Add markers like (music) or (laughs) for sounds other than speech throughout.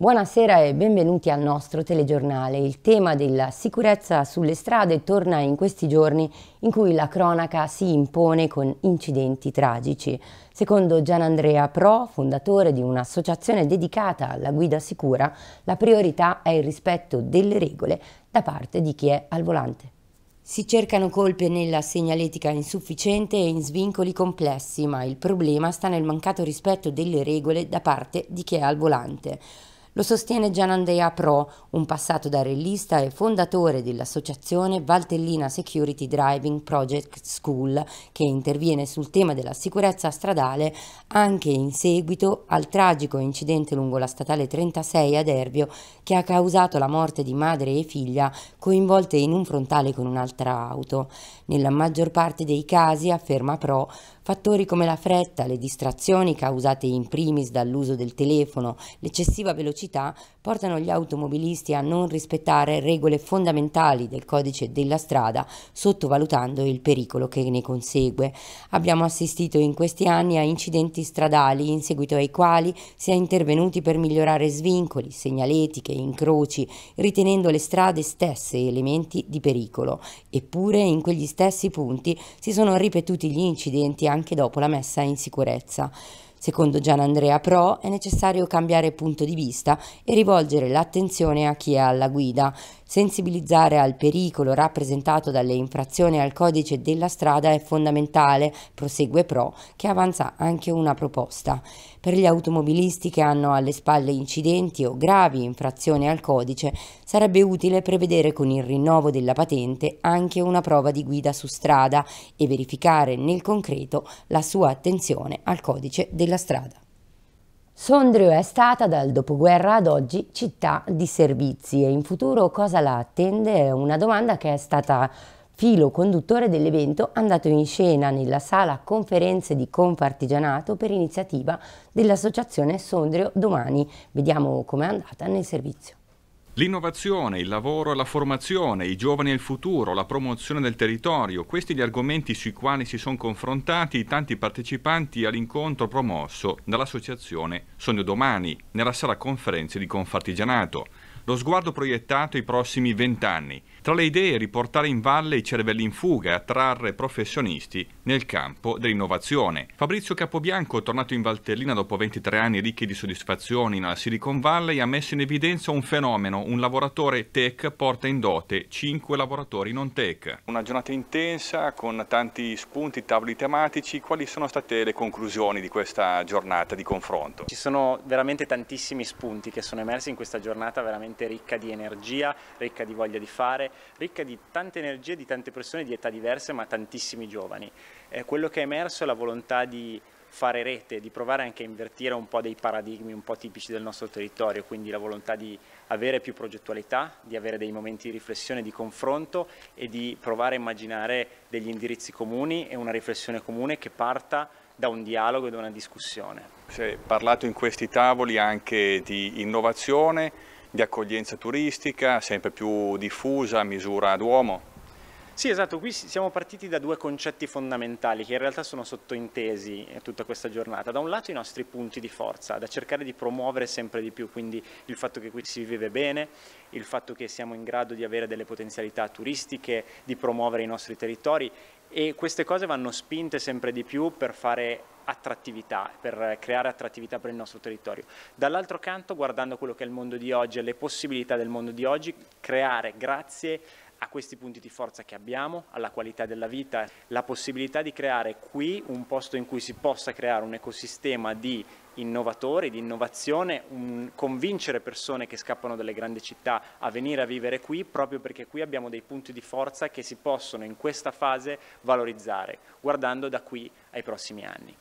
Buonasera e benvenuti al nostro telegiornale. Il tema della sicurezza sulle strade torna in questi giorni in cui la cronaca si impone con incidenti tragici. Secondo Gianandrea Pro, fondatore di un'associazione dedicata alla guida sicura, la priorità è il rispetto delle regole da parte di chi è al volante. Si cercano colpe nella segnaletica insufficiente e in svincoli complessi, ma il problema sta nel mancato rispetto delle regole da parte di chi è al volante. Lo sostiene Gianandrea Pro, un passato da rellista e fondatore dell'associazione Valtellina Security Driving Project School, che interviene sul tema della sicurezza stradale anche in seguito al tragico incidente lungo la statale 36 a Dervio che ha causato la morte di madre e figlia coinvolte in un frontale con un'altra auto. Nella maggior parte dei casi, afferma Pro, Fattori come la fretta, le distrazioni causate in primis dall'uso del telefono, l'eccessiva velocità portano gli automobilisti a non rispettare regole fondamentali del codice della strada, sottovalutando il pericolo che ne consegue. Abbiamo assistito in questi anni a incidenti stradali in seguito ai quali si è intervenuti per migliorare svincoli, segnaletiche, incroci, ritenendo le strade stesse elementi di pericolo. Eppure in quegli stessi punti si sono ripetuti gli incidenti anche anche dopo la messa in sicurezza. Secondo Gian Andrea Pro è necessario cambiare punto di vista e rivolgere l'attenzione a chi è alla guida Sensibilizzare al pericolo rappresentato dalle infrazioni al codice della strada è fondamentale, prosegue Pro, che avanza anche una proposta. Per gli automobilisti che hanno alle spalle incidenti o gravi infrazioni al codice, sarebbe utile prevedere con il rinnovo della patente anche una prova di guida su strada e verificare nel concreto la sua attenzione al codice della strada. Sondrio è stata dal dopoguerra ad oggi città di servizi e in futuro cosa la attende è una domanda che è stata filo conduttore dell'evento andato in scena nella sala conferenze di Confartigianato per iniziativa dell'associazione Sondrio Domani. Vediamo com'è andata nel servizio. L'innovazione, il lavoro, e la formazione, i giovani e il futuro, la promozione del territorio, questi gli argomenti sui quali si sono confrontati i tanti partecipanti all'incontro promosso dall'associazione Sogno Domani nella sala conferenze di Confartigianato. Lo sguardo proiettato ai prossimi vent'anni. Tra le idee riportare in valle i cervelli in fuga e attrarre professionisti nel campo dell'innovazione. Fabrizio Capobianco, tornato in Valtellina dopo 23 anni ricchi di soddisfazioni nella Silicon Valley, ha messo in evidenza un fenomeno. Un lavoratore tech porta in dote 5 lavoratori non tech. Una giornata intensa con tanti spunti, tavoli tematici. Quali sono state le conclusioni di questa giornata di confronto? Ci sono veramente tantissimi spunti che sono emersi in questa giornata veramente ricca di energia, ricca di voglia di fare ricca di tante energie, di tante persone di età diverse, ma tantissimi giovani. Eh, quello che è emerso è la volontà di fare rete, di provare anche a invertire un po' dei paradigmi un po' tipici del nostro territorio, quindi la volontà di avere più progettualità, di avere dei momenti di riflessione, di confronto e di provare a immaginare degli indirizzi comuni e una riflessione comune che parta da un dialogo e da una discussione. Si è parlato in questi tavoli anche di innovazione, di accoglienza turistica sempre più diffusa a misura d'uomo. Sì, esatto, qui siamo partiti da due concetti fondamentali che in realtà sono sottointesi eh, tutta questa giornata. Da un lato i nostri punti di forza, da cercare di promuovere sempre di più, quindi il fatto che qui si vive bene, il fatto che siamo in grado di avere delle potenzialità turistiche, di promuovere i nostri territori e queste cose vanno spinte sempre di più per fare attrattività, per creare attrattività per il nostro territorio. Dall'altro canto, guardando quello che è il mondo di oggi e le possibilità del mondo di oggi, creare grazie a questi punti di forza che abbiamo, alla qualità della vita, la possibilità di creare qui un posto in cui si possa creare un ecosistema di innovatori, di innovazione, un, convincere persone che scappano dalle grandi città a venire a vivere qui proprio perché qui abbiamo dei punti di forza che si possono in questa fase valorizzare, guardando da qui ai prossimi anni.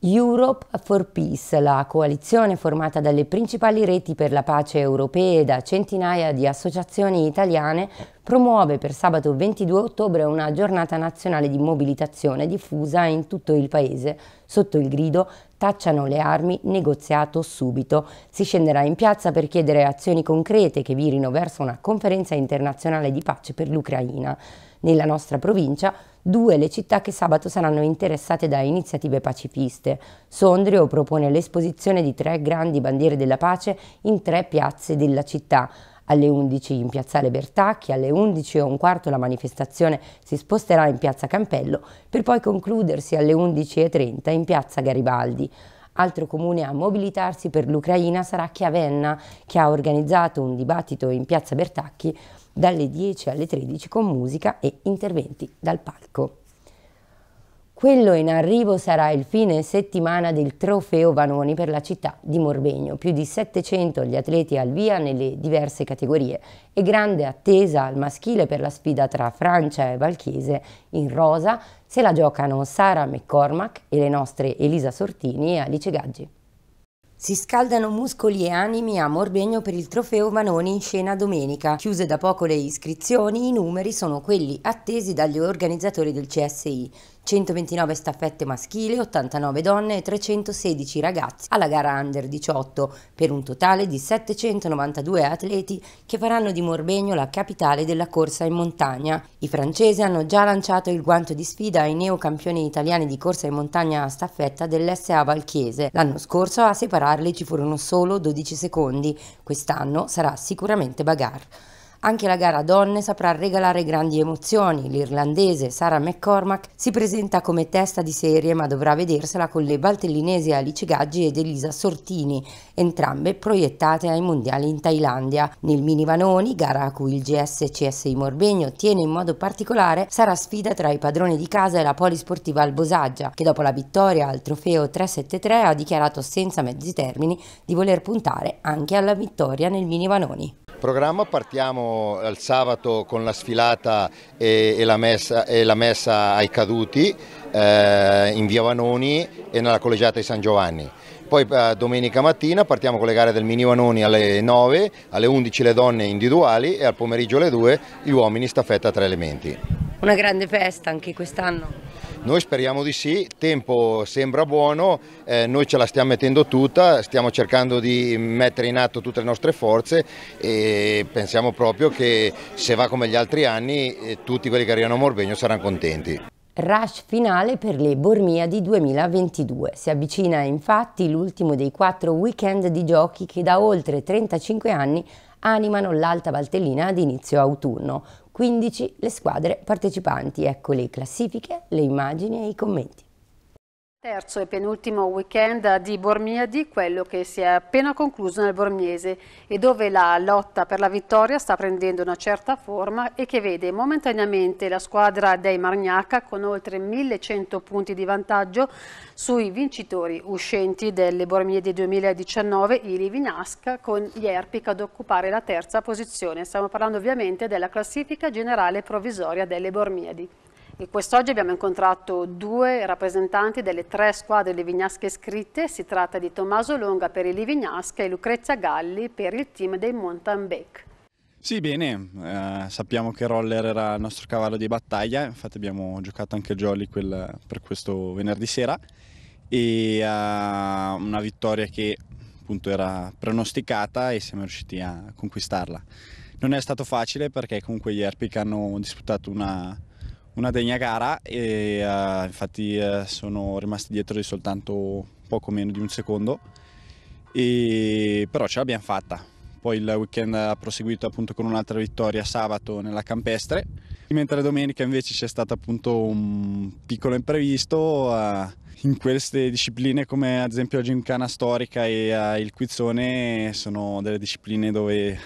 Europe for Peace, la coalizione formata dalle principali reti per la pace europee e da centinaia di associazioni italiane, promuove per sabato 22 ottobre una giornata nazionale di mobilitazione diffusa in tutto il paese sotto il grido Tacciano le armi, negoziato subito. Si scenderà in piazza per chiedere azioni concrete che virino verso una conferenza internazionale di pace per l'Ucraina. Nella nostra provincia Due le città che sabato saranno interessate da iniziative pacifiste. Sondrio propone l'esposizione di tre grandi bandiere della pace in tre piazze della città. Alle 11 in piazzale Bertacchi, alle 11 e un quarto la manifestazione si sposterà in piazza Campello per poi concludersi alle 11.30 in piazza Garibaldi. Altro comune a mobilitarsi per l'Ucraina sarà Chiavenna, che ha organizzato un dibattito in piazza Bertacchi dalle 10 alle 13 con musica e interventi dal palco. Quello in arrivo sarà il fine settimana del Trofeo Vanoni per la città di Morvegno. più di 700 gli atleti al via nelle diverse categorie e grande attesa al maschile per la sfida tra Francia e Valchiese in rosa se la giocano Sara McCormack e le nostre Elisa Sortini e Alice Gaggi. Si scaldano muscoli e animi a Morbegno per il trofeo Manoni in scena domenica. Chiuse da poco le iscrizioni, i numeri sono quelli attesi dagli organizzatori del CSI. 129 staffette maschili, 89 donne e 316 ragazzi alla gara under 18 per un totale di 792 atleti che faranno di Morbegno la capitale della corsa in montagna. I francesi hanno già lanciato il guanto di sfida ai neocampioni italiani di corsa in montagna a staffetta dell'SA Valchiese. L'anno scorso a separarli ci furono solo 12 secondi, quest'anno sarà sicuramente bagarre. Anche la gara donne saprà regalare grandi emozioni. L'irlandese Sarah McCormack si presenta come testa di serie ma dovrà vedersela con le baltellinesi Alice Gaggi ed Elisa Sortini, entrambe proiettate ai mondiali in Thailandia. Nel mini vanoni, gara a cui il GS CSI Morbegno tiene in modo particolare, sarà sfida tra i padroni di casa e la polisportiva Albosaggia, che dopo la vittoria al trofeo 373 ha dichiarato senza mezzi termini di voler puntare anche alla vittoria nel mini vanoni programma partiamo il sabato con la sfilata e, e, la, messa, e la, messa, ai caduti eh, in via Vanoni e nella collegiata di San Giovanni. Poi eh, domenica mattina partiamo con le gare del Mini Vanoni alle 9, alle 11 le donne individuali e al pomeriggio alle 2 gli uomini staffetta a tre elementi. Una grande festa anche quest'anno. Noi speriamo di sì, tempo sembra buono, eh, noi ce la stiamo mettendo tutta, stiamo cercando di mettere in atto tutte le nostre forze e pensiamo proprio che se va come gli altri anni eh, tutti quelli che arrivano a Morbegno saranno contenti. Rush finale per le Bormiadi 2022. Si avvicina infatti l'ultimo dei quattro weekend di giochi che da oltre 35 anni animano l'Alta Valtellina ad inizio autunno, 15 le squadre partecipanti. Ecco le classifiche, le immagini e i commenti terzo e penultimo weekend di Bormiadi, quello che si è appena concluso nel Bormiese e dove la lotta per la vittoria sta prendendo una certa forma e che vede momentaneamente la squadra dei Margnacca con oltre 1100 punti di vantaggio sui vincitori uscenti delle Bormiadi 2019, i Livinasca, con gli Erpic ad occupare la terza posizione. Stiamo parlando ovviamente della classifica generale provvisoria delle Bormiadi quest'oggi abbiamo incontrato due rappresentanti delle tre squadre livignasche iscritte, si tratta di Tommaso Longa per il Livignasca e Lucrezia Galli per il team dei Mountain Bake. Sì, bene, eh, sappiamo che Roller era il nostro cavallo di battaglia, infatti abbiamo giocato anche Jolly quel, per questo venerdì sera e eh, una vittoria che appunto era pronosticata e siamo riusciti a conquistarla. Non è stato facile perché comunque gli Erpic hanno disputato una, una degna gara e uh, infatti uh, sono rimasti dietro di soltanto poco meno di un secondo, e, però ce l'abbiamo fatta. Poi il weekend ha proseguito appunto con un'altra vittoria sabato nella campestre, mentre domenica invece c'è stato appunto un piccolo imprevisto. Uh, in queste discipline come ad esempio la gincana storica e il quizzone sono delle discipline dove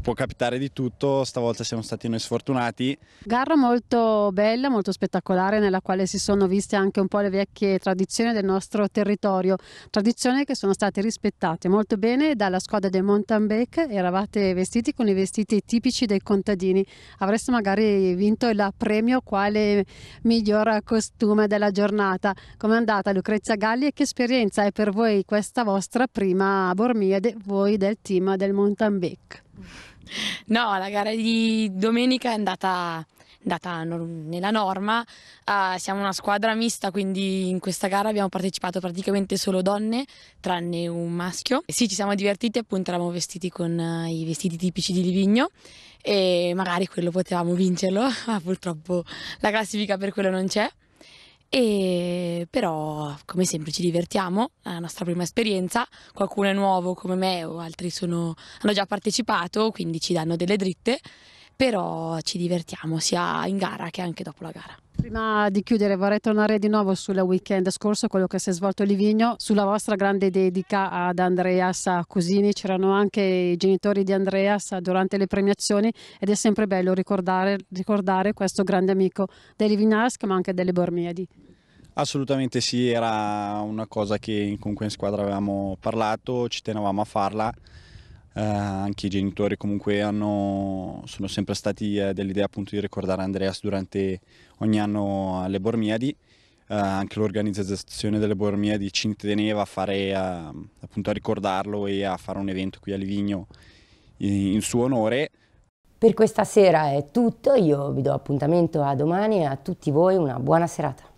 può capitare di tutto, stavolta siamo stati noi sfortunati. Garra molto bella, molto spettacolare, nella quale si sono viste anche un po' le vecchie tradizioni del nostro territorio, tradizioni che sono state rispettate molto bene dalla squadra del Mountain Mountainbike, eravate vestiti con i vestiti tipici dei contadini, avreste magari vinto il premio quale miglior costume della giornata. Com'è andata Lucrezia Galli e che esperienza è per voi questa vostra prima Bormiade, voi del team del Mountain Mountainbike? No, la gara di domenica è andata, andata nella norma, uh, siamo una squadra mista, quindi in questa gara abbiamo partecipato praticamente solo donne, tranne un maschio. sì, ci siamo divertiti, appunto eravamo vestiti con uh, i vestiti tipici di Livigno e magari quello potevamo vincerlo, (laughs) ma purtroppo la classifica per quello non c'è. E però, come sempre, ci divertiamo, è la nostra prima esperienza. Qualcuno è nuovo come me o altri sono, hanno già partecipato, quindi ci danno delle dritte però ci divertiamo sia in gara che anche dopo la gara. Prima di chiudere vorrei tornare di nuovo sul weekend scorso, quello che si è svolto a Livigno, sulla vostra grande dedica ad Andreas Cusini, c'erano anche i genitori di Andreas durante le premiazioni ed è sempre bello ricordare, ricordare questo grande amico dei Livignasc ma anche delle Bormiedi. Assolutamente sì, era una cosa che comunque in squadra avevamo parlato, ci tenevamo a farla eh, anche i genitori comunque hanno, sono sempre stati eh, dell'idea appunto di ricordare Andreas durante ogni anno alle Bormiadi. Eh, anche l'organizzazione delle Bormiadi ci teneva a, fare, a, eh, appunto, a ricordarlo e a fare un evento qui a Livigno in, in suo onore. Per questa sera è tutto, io vi do appuntamento a domani e a tutti voi una buona serata.